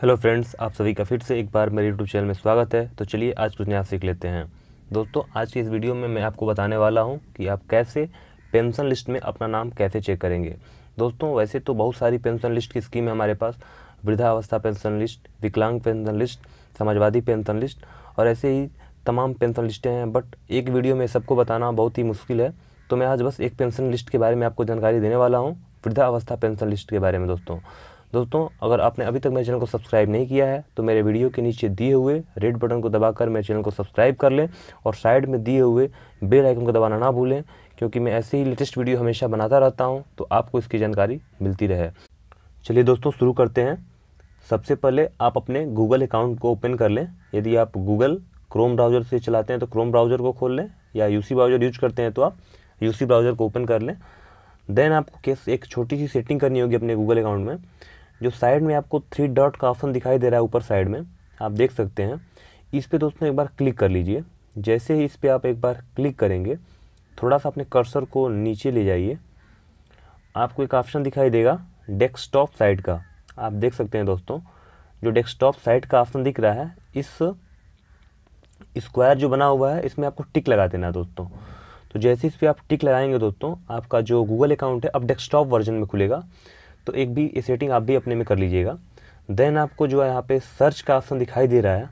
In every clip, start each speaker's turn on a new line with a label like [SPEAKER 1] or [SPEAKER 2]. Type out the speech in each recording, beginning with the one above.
[SPEAKER 1] hello friends आप सभी का फिर से एक बार मेरे यूट्यूब चैनल में स्वागत है तो चलिए आज कुछ नया सीख लेते हैं दोस्तों आज की इस वीडियो में मैं आपको बताने वाला हूं कि आप कैसे पेंशन लिस्ट में अपना नाम कैसे चेक करेंगे दोस्तों वैसे तो बहुत सारी पेंशन लिस्ट की स्कीम है हमारे पास वृद्धावस्था पेंशन लिस्ट विकलांग पेंशन लिस्ट समाजवादी पेंशन लिस्ट और ऐसे ही तमाम पेंशन लिस्टें हैं बट एक वीडियो में सबको बताना बहुत ही मुश्किल है तो मैं आज बस एक पेंशन लिस्ट के बारे में आपको जानकारी देने वाला हूँ वृद्धावस्था पेंशन लिस्ट के बारे में दोस्तों दोस्तों अगर आपने अभी तक मेरे चैनल को सब्सक्राइब नहीं किया है तो मेरे वीडियो के नीचे दिए हुए रेड बटन को दबाकर मेरे चैनल को सब्सक्राइब कर लें और साइड में दिए हुए बेल आइकन को दबाना ना भूलें क्योंकि मैं ऐसे ही लेटेस्ट वीडियो हमेशा बनाता रहता हूँ तो आपको इसकी जानकारी मिलती रहे चलिए दोस्तों शुरू करते हैं सबसे पहले आप अपने गूगल अकाउंट को ओपन कर लें यदि आप गूगल क्रोम ब्राउज़र से चलाते हैं तो क्रोम ब्राउज़र को खोल लें या यूसी ब्राउज़र यूज करते हैं तो आप यूसी ब्राउज़र को ओपन कर लें देन आपको एक छोटी सी सेटिंग करनी होगी अपने गूगल अकाउंट में जो साइड में आपको थ्री डॉट का ऑप्शन दिखाई दे रहा है ऊपर साइड में आप देख सकते हैं इस पर दोस्तों एक बार क्लिक कर लीजिए जैसे ही इस पर आप एक बार क्लिक करेंगे थोड़ा सा अपने कर्सर को नीचे ले जाइए आपको एक ऑप्शन दिखाई देगा डेस्कटॉप साइट का आप देख सकते हैं दोस्तों जो डेस्कटॉप साइट का ऑप्शन दिख रहा है इस स्क्वायर जो बना हुआ है इसमें आपको टिक लगा देना है दोस्तों तो जैसे इस पर आप टिक लगाएंगे दोस्तों आपका जो गूगल अकाउंट है अब डेस्कटॉप वर्जन में खुलेगा तो एक भी ये सेटिंग आप भी अपने में कर लीजिएगा देन आपको जो है यहाँ पे सर्च का ऑप्शन दिखाई दे रहा है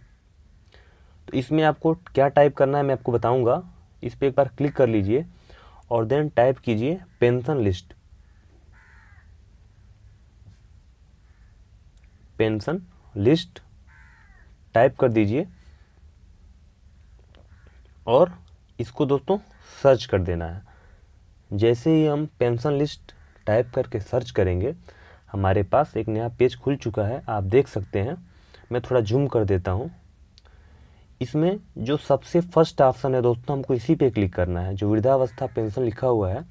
[SPEAKER 1] तो इसमें आपको क्या टाइप करना है मैं आपको बताऊँगा इस पर एक बार क्लिक कर लीजिए और देन टाइप कीजिए pension list pension list type कर दीजिए और इसको दोस्तों सर्च कर देना है जैसे ही हम पेंशन लिस्ट टाइप करके सर्च करेंगे हमारे पास एक नया पेज खुल चुका है आप देख सकते हैं मैं थोड़ा जूम कर देता हूँ इसमें जो सबसे फर्स्ट ऑप्शन है दोस्तों हमको इसी पे क्लिक करना है जो वृद्धावस्था पेंशन लिखा हुआ है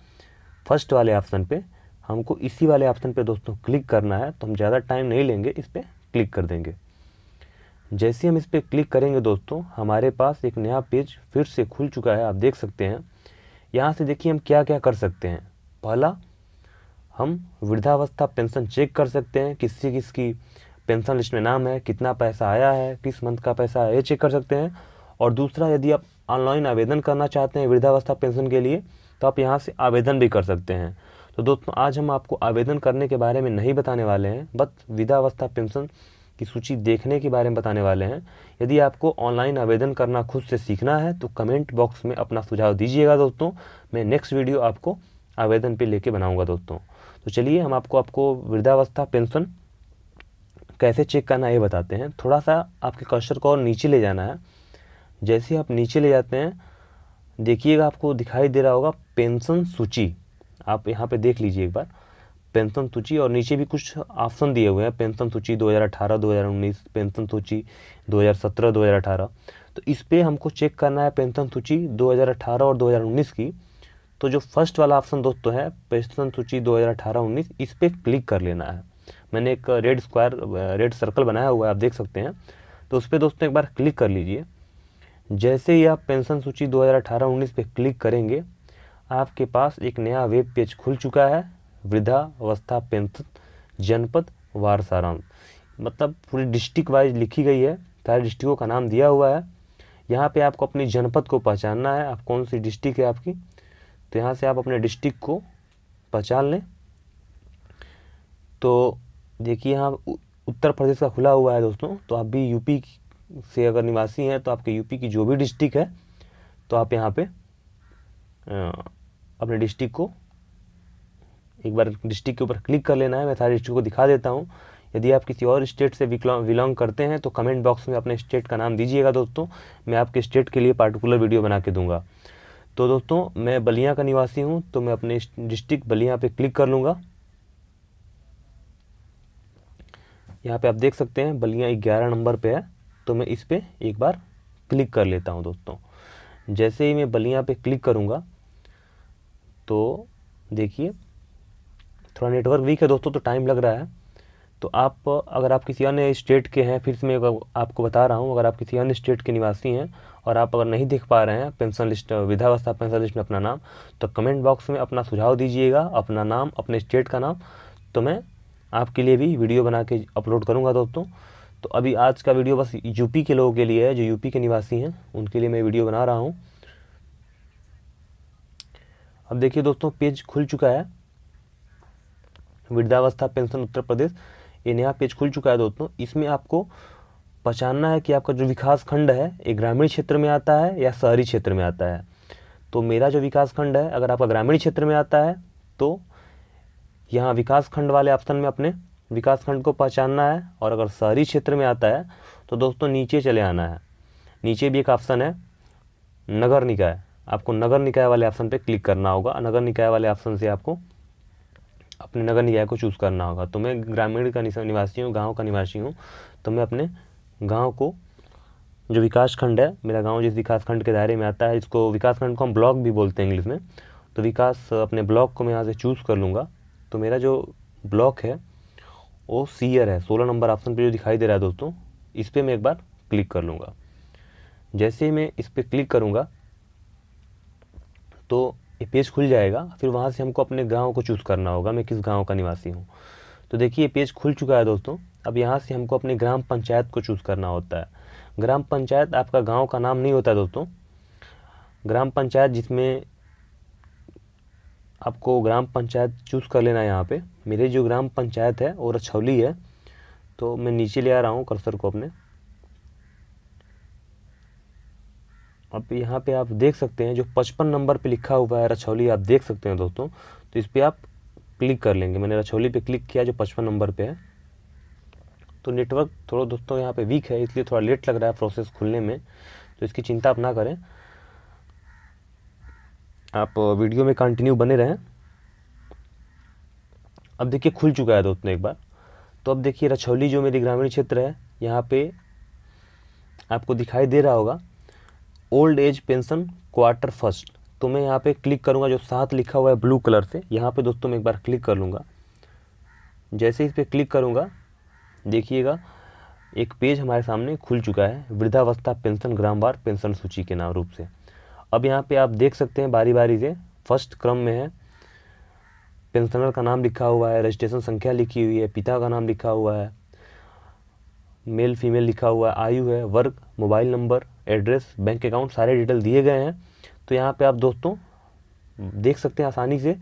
[SPEAKER 1] फर्स्ट वाले ऑप्शन पे हमको इसी वाले ऑप्शन पे दोस्तों क्लिक करना है तो हम ज़्यादा टाइम नहीं लेंगे इस पर क्लिक कर देंगे जैसे हम इस पर क्लिक करेंगे दोस्तों हमारे पास एक नया पेज फिर से खुल चुका है आप देख सकते हैं यहाँ से देखिए हम क्या क्या कर सकते हैं पहला हम वृद्धावस्था पेंशन चेक कर सकते हैं किसी किसकी पेंशन लिस्ट में नाम है कितना पैसा आया है किस मंथ का पैसा है ये चेक कर सकते हैं और दूसरा यदि आप ऑनलाइन आवेदन करना चाहते हैं वृद्धावस्था पेंशन के लिए तो आप यहाँ से आवेदन भी कर सकते हैं तो दोस्तों आज हम आपको आवेदन करने के बारे में नहीं बताने वाले हैं बस वृद्धावस्था पेंशन की सूची देखने के बारे में बताने वाले हैं यदि आपको ऑनलाइन आवेदन करना खुद से सीखना है तो कमेंट बॉक्स में अपना सुझाव दीजिएगा दोस्तों मैं नेक्स्ट वीडियो आपको आवेदन पे लेके बनाऊंगा दोस्तों तो चलिए हम आपको आपको वृद्धावस्था पेंशन कैसे चेक करना है ये बताते हैं थोड़ा सा आपके कर्सर को और नीचे ले जाना है जैसे आप नीचे ले जाते हैं देखिएगा आपको दिखाई दे रहा होगा पेंशन सूची आप यहाँ पे देख लीजिए एक बार पेंशन सूची और नीचे भी कुछ ऑप्शन दिए हुए हैं पेंशन सूची 2018 2019 पेंशन सूची 2017 2018 तो इस पर हमको चेक करना है पेंशन सूची 2018 और 2019 की तो जो फर्स्ट वाला ऑप्शन दोस्तों है पेंशन सूची 2018-19 इस पर क्लिक कर लेना है मैंने एक रेड स्क्वायर रेड सर्कल बनाया हुआ है आप देख सकते हैं तो उस पर दोस्तों एक बार क्लिक कर लीजिए जैसे ही आप पेंशन सूची 2018-19 पे क्लिक करेंगे आपके पास एक नया वेब पेज खुल चुका है वृद्धावस्था पेंशन जनपद वारसाराम मतलब पूरी डिस्ट्रिक्ट वाइज लिखी गई है सारे डिस्ट्रिक्टों का नाम दिया हुआ है यहाँ पे आपको अपनी जनपद को पहचानना है आप कौन सी डिस्ट्रिक्ट है आपकी तो यहाँ से आप अपने डिस्ट्रिक्ट को पहचान लें तो देखिए यहाँ उत्तर प्रदेश का खुला हुआ है दोस्तों तो आप भी यूपी से अगर निवासी हैं तो आपके यूपी की जो भी डिस्ट्रिक्ट है तो आप यहाँ पे अपने डिस्ट्रिक्ट को एक बार डिस्ट्रिक्ट के ऊपर क्लिक कर लेना है मैं सारे डिस्ट्रिक्ट को दिखा देता हूँ यदि आप किसी और स्टेट से बिलोंग करते हैं तो कमेंट बॉक्स में अपने स्टेट का नाम दीजिएगा दोस्तों मैं आपके स्टेट के लिए पार्टिकुलर वीडियो बना के दूंगा तो दोस्तों मैं बलिया का निवासी हूँ तो मैं अपने डिस्ट्रिक्ट बलिया पे क्लिक कर लूँगा यहाँ पे आप देख सकते हैं बलिया ग्यारह नंबर पे है तो मैं इस पर एक बार क्लिक कर लेता हूँ दोस्तों जैसे ही मैं बलिया पे क्लिक करूँगा तो देखिए थोड़ा नेटवर्क वीक है दोस्तों तो टाइम लग रहा है तो आप अगर आप किसी अन्य स्टेट के हैं फिर से मैं आपको बता रहा हूँ अगर आप किसी अन्य स्टेट के निवासी हैं और आप अगर नहीं देख पा रहे हैं पेंशन लिस्ट विधावस्था पेंशन लिस्ट में अपना नाम तो कमेंट बॉक्स में अपना सुझाव दीजिएगा अपना नाम अपने स्टेट का नाम तो मैं आपके लिए भी वीडियो बना के अपलोड करूँगा दोस्तों तो अभी आज का वीडियो बस यूपी के लोगों के लिए है जो यूपी के निवासी हैं उनके लिए मैं वीडियो बना रहा हूँ अब देखिए दोस्तों पेज खुल चुका है वृद्धावस्था पेंशन उत्तर प्रदेश ये नया पेज खुल चुका है दोस्तों इसमें आपको पहचानना है कि आपका जो विकास खंड है ये ग्रामीण क्षेत्र में आता है या शहरी क्षेत्र में आता है तो मेरा जो विकास खंड है अगर आपका ग्रामीण क्षेत्र में आता है तो यहाँ विकास खंड वाले ऑप्शन में अपने विकास खंड को पहचानना है और अगर शहरी क्षेत्र में आता है तो दोस्तों नीचे चले आना है नीचे भी एक ऑप्शन है नगर निकाय आपको नगर निकाय वाले ऑप्शन पर क्लिक करना होगा नगर निकाय वाले ऑप्शन से आपको अपने नगर निकाय को चूज़ करना होगा तो मैं ग्रामीण का निवासी हूँ गाँव का निवासी हूँ तो मैं अपने गाँव को जो विकास खंड है मेरा गांव जिस विकास खंड के दायरे में आता है इसको विकास खंड को हम ब्लॉक भी बोलते हैं इंग्लिश में तो विकास अपने ब्लॉक को मैं यहाँ से चूज़ कर लूँगा तो मेरा जो ब्लॉक है वो सीयर है सोलह नंबर ऑप्शन पे जो दिखाई दे रहा है दोस्तों इस पर मैं एक बार क्लिक कर लूँगा जैसे ही मैं इस पर क्लिक करूँगा तो ये पेज खुल जाएगा फिर वहाँ से हमको अपने गाँव को चूज़ करना होगा मैं किस गाँव का निवासी हूँ तो देखिए पेज खुल चुका है दोस्तों अब यहाँ से हमको अपने ग्राम पंचायत को चूज़ करना होता है ग्राम पंचायत आपका गांव का नाम नहीं होता दोस्तों ग्राम पंचायत जिसमें आपको ग्राम पंचायत चूज़ कर लेना है यहाँ पर मेरे जो ग्राम पंचायत है वो रछौली है तो मैं नीचे ले आ रहा हूँ कर्सर को अपने अब यहाँ पे आप देख सकते हैं जो पचपन नंबर पे लिखा हुआ है रछौली आप देख सकते हैं दोस्तों तो इस पर आप क्लिक कर लेंगे मैंने रछौली पे क्लिक किया जो पचपन नंबर पे है तो नेटवर्क थोड़ा दोस्तों यहाँ पे वीक है इसलिए थोड़ा लेट लग रहा है प्रोसेस खुलने में तो इसकी चिंता आप ना करें आप वीडियो में कंटिन्यू बने रहें अब देखिए खुल चुका है दोस्तों एक बार तो अब देखिए रछौली जो मेरी ग्रामीण क्षेत्र है यहाँ पे आपको दिखाई दे रहा होगा old age pension quarter first तो मैं यहाँ पे क्लिक करूँगा जो साथ लिखा हुआ है ब्लू कलर से यहाँ पे दोस्तों मैं एक बार क्लिक कर लूँगा जैसे इस पर क्लिक करूँगा देखिएगा एक पेज हमारे सामने खुल चुका है वृद्धावस्था पेंशन ग्रामवार पेंशन सूची के नाम रूप से अब यहाँ पे आप देख सकते हैं बारी बारी से फर्स्ट क्रम में है पेंशनर का नाम लिखा हुआ है रजिस्ट्रेशन संख्या लिखी हुई है पिता का नाम लिखा हुआ है मेल फीमेल लिखा हुआ है आयु है work mobile number address bank account सारे डिटेल दिए गए हैं तो यहाँ पे आप दोस्तों देख सकते हैं आसानी से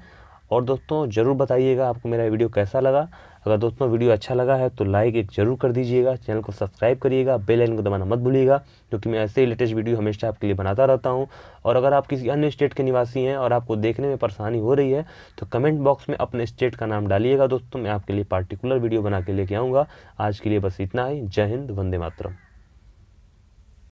[SPEAKER 1] और दोस्तों ज़रूर बताइएगा आपको मेरा वीडियो कैसा लगा अगर दोस्तों वीडियो अच्छा लगा है तो लाइक एक जरूर कर दीजिएगा चैनल को सब्सक्राइब करिएगा बेल आइकन को दबाना मत भूलिएगा क्योंकि मैं ऐसे ही लेटेस्ट वीडियो हमेशा आपके लिए बनाता रहता हूँ और अगर आप किसी अन्य स्टेट के निवासी हैं और आपको देखने में परेशानी हो रही है तो कमेंट बॉक्स में अपने स्टेट का नाम डालिएगा दोस्तों मैं आपके लिए पार्टिकुलर वीडियो बना के लेके आऊँगा आज के लिए बस इतना ही जय हिंद वंदे मातरम